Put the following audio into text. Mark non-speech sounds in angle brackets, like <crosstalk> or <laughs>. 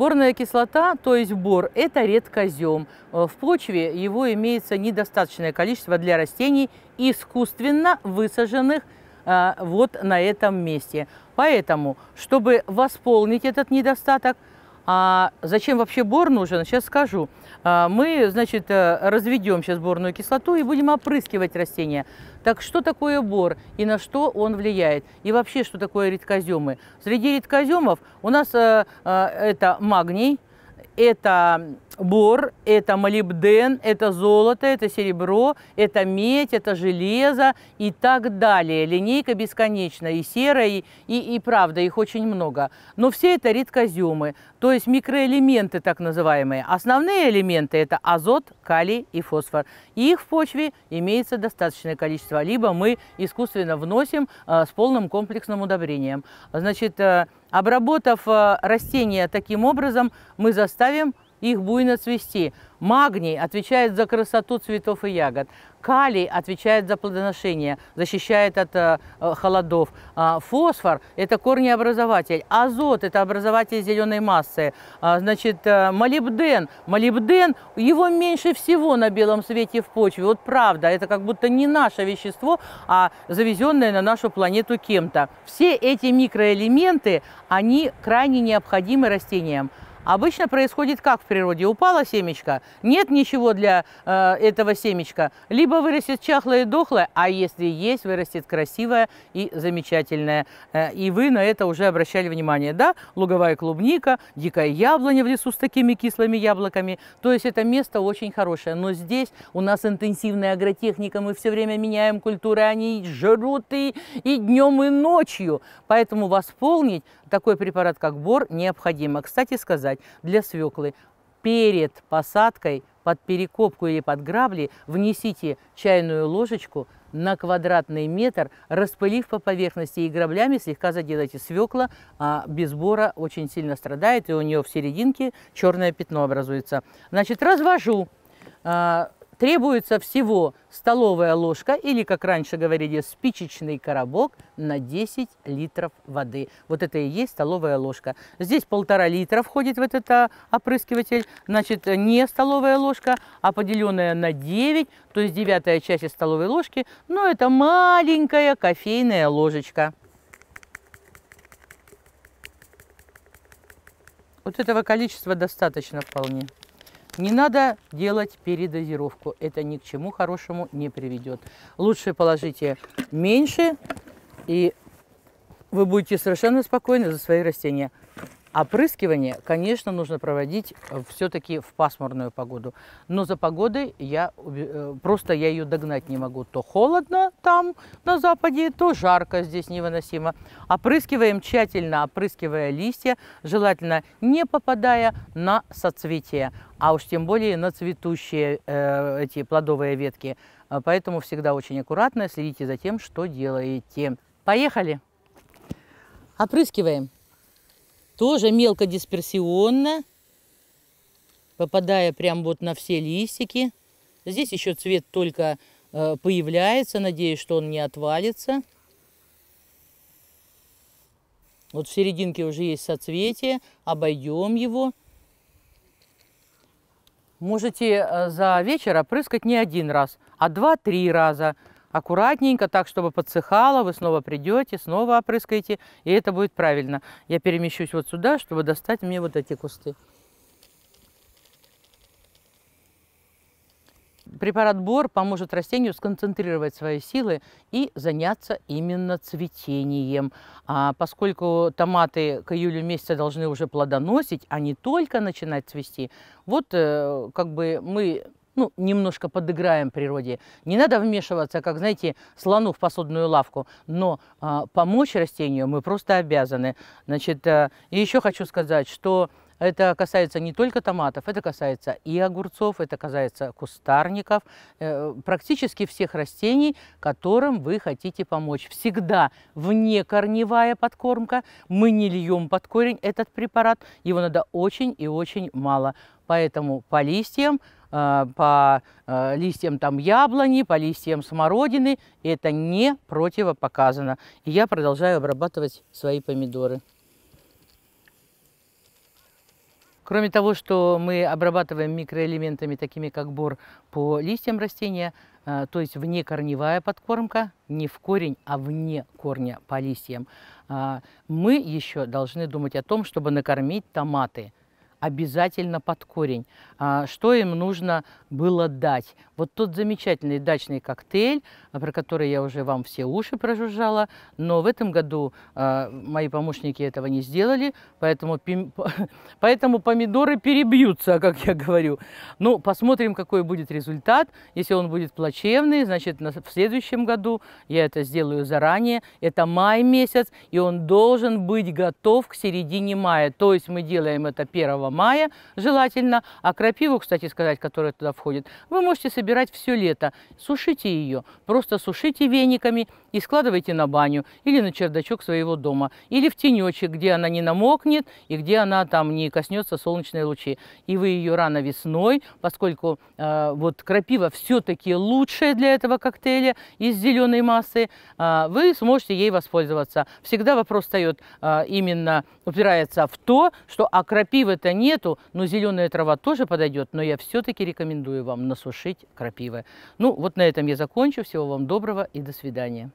Борная кислота, то есть бор, это редкозем. Э, в почве его имеется недостаточное количество для растений, искусственно высаженных э, вот на этом месте. Поэтому, чтобы восполнить этот недостаток, а зачем вообще бор нужен? Сейчас скажу. А, мы, значит, э, разведем сейчас борную кислоту и будем опрыскивать растения. Так что такое бор и на что он влияет? И вообще, что такое редкоземы? Среди редкоземов у нас э, э, это магний, это бор, это молибден, это золото, это серебро, это медь, это железо и так далее. Линейка бесконечна, и серая, и, и, и правда, их очень много. Но все это редкоземы, то есть микроэлементы так называемые. Основные элементы – это азот, калий и фосфор. их в почве имеется достаточное количество, либо мы искусственно вносим э, с полным комплексным удобрением. Значит, э, обработав э, растения таким образом, мы заставим их буйно цвести. Магний отвечает за красоту цветов и ягод. Калий отвечает за плодоношение, защищает от э, э холодов. А, фосфор – это корнеобразователь. Азот – это образователь зеленой массы. А, значит, э, молибден. Молибден, его меньше всего на белом свете в почве. Вот правда, это как будто не наше вещество, а завезенное на нашу планету кем-то. Все эти микроэлементы, они крайне необходимы растениям. Обычно происходит как в природе? Упало семечко, нет ничего для э, этого семечка, либо вырастет чахлое и дохлое, а если есть, вырастет красивое и замечательное. Э, и вы на это уже обращали внимание, да? Луговая клубника, дикая яблоня в лесу с такими кислыми яблоками. То есть это место очень хорошее, но здесь у нас интенсивная агротехника, мы все время меняем культуры, они жрут и, и днем, и ночью. Поэтому восполнить такой препарат, как бор, необходимо. Кстати сказать, для свеклы. Перед посадкой под перекопку или под грабли внесите чайную ложечку на квадратный метр, распылив по поверхности и граблями слегка заделайте свекла, а без бора очень сильно страдает, и у нее в серединке черное пятно образуется. Значит, развожу а, Требуется всего столовая ложка или, как раньше говорили, спичечный коробок на 10 литров воды. Вот это и есть столовая ложка. Здесь полтора литра входит в этот а, опрыскиватель. Значит, не столовая ложка, а поделенная на 9, то есть девятая часть из столовой ложки. Но это маленькая кофейная ложечка. Вот этого количества достаточно вполне. Не надо делать передозировку, это ни к чему хорошему не приведет. Лучше положите меньше, и вы будете совершенно спокойны за свои растения. Опрыскивание, конечно, нужно проводить э, все-таки в пасмурную погоду. Но за погодой я э, просто я ее догнать не могу. То холодно там на западе, то жарко здесь невыносимо. Опрыскиваем тщательно, опрыскивая листья, желательно не попадая на соцветия, а уж тем более на цветущие э, эти плодовые ветки. Э, поэтому всегда очень аккуратно следите за тем, что делаете. Поехали! Опрыскиваем. Тоже мелко дисперсионно, попадая прям вот на все листики. Здесь еще цвет только э, появляется, надеюсь, что он не отвалится. Вот в серединке уже есть соцветие, обойдем его. Можете э, за вечер опрыскать не один раз, а два-три раза аккуратненько, так, чтобы подсыхало, вы снова придете, снова опрыскаете, и это будет правильно. Я перемещусь вот сюда, чтобы достать мне вот эти кусты. Препарат Бор поможет растению сконцентрировать свои силы и заняться именно цветением. А поскольку томаты к июлю месяца должны уже плодоносить, а не только начинать цвести, вот э, как бы мы ну, немножко подыграем природе. Не надо вмешиваться, как, знаете, слону в посудную лавку, но а, помочь растению мы просто обязаны. Значит, а, и еще хочу сказать, что это касается не только томатов, это касается и огурцов, это касается кустарников, э, практически всех растений, которым вы хотите помочь. Всегда вне корневая подкормка, мы не льем под корень этот препарат, его надо очень и очень мало. Поэтому по листьям Э, по э, листьям там яблони, по листьям смородины. Это не противопоказано. И я продолжаю обрабатывать свои помидоры. Кроме того, что мы обрабатываем микроэлементами, такими как бор, по листьям растения, э, то есть вне корневая подкормка, не в корень, а вне корня по листьям, а, мы еще должны думать о том, чтобы накормить томаты – обязательно под корень. А, что им нужно было дать? Вот тот замечательный дачный коктейль, а, про который я уже вам все уши прожужжала, но в этом году а, мои помощники этого не сделали, поэтому, <laughs> поэтому помидоры перебьются, как я говорю. Ну, посмотрим, какой будет результат. Если он будет плачевный, значит, в следующем году я это сделаю заранее. Это май месяц, и он должен быть готов к середине мая. То есть мы делаем это 1 мая желательно, а крапиву, кстати сказать, которая туда входит, вы можете собирать все лето. Сушите ее, просто сушите вениками и складывайте на баню или на чердачок своего дома, или в тенечек, где она не намокнет и где она там не коснется солнечной лучи. И вы ее рано весной, поскольку э, вот крапива все-таки лучшая для этого коктейля из зеленой массы, э, вы сможете ей воспользоваться. Всегда вопрос встает э, именно, упирается в то, что а крапива это нету, но зеленая трава тоже подойдет, но я все-таки рекомендую вам насушить крапивы. Ну, вот на этом я закончу. Всего вам доброго и до свидания.